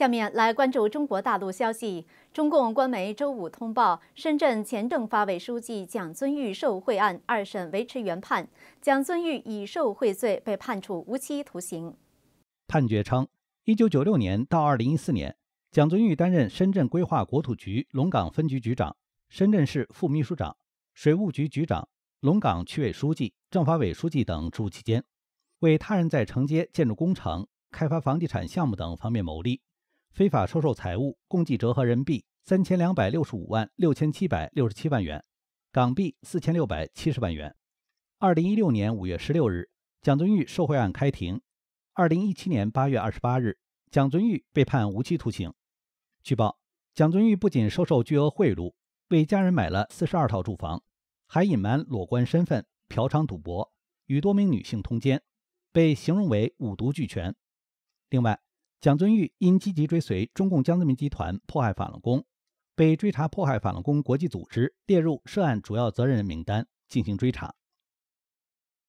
下面来关注中国大陆消息。中共官媒周五通报，深圳前政法委书记蒋尊玉受贿案二审维持原判，蒋尊玉以受贿罪被判处无期徒刑。判决称，一九九六年到二零一四年，蒋尊玉担任深圳规划国土局龙岗分局局长、深圳市副秘书长、水务局局长、龙岗区委书记、政法委书记等职务期间，为他人在承接建筑工程、开发房地产项目等方面谋利。非法收受财物共计折合人民币三千两百六十五万六千七百六十七万元，港币四千六百七十万元。二零一六年五月十六日，蒋尊玉受贿案开庭。二零一七年八月二十八日，蒋尊玉被判无期徒刑。据报蒋尊玉不仅收受巨额贿赂，为家人买了四十二套住房，还隐瞒裸官身份，嫖娼赌博，与多名女性通奸，被形容为五毒俱全。另外，蒋尊玉因积极追随中共江泽民集团迫害反功，被追查迫害反功国际组织列入涉案主要责任人名单进行追查。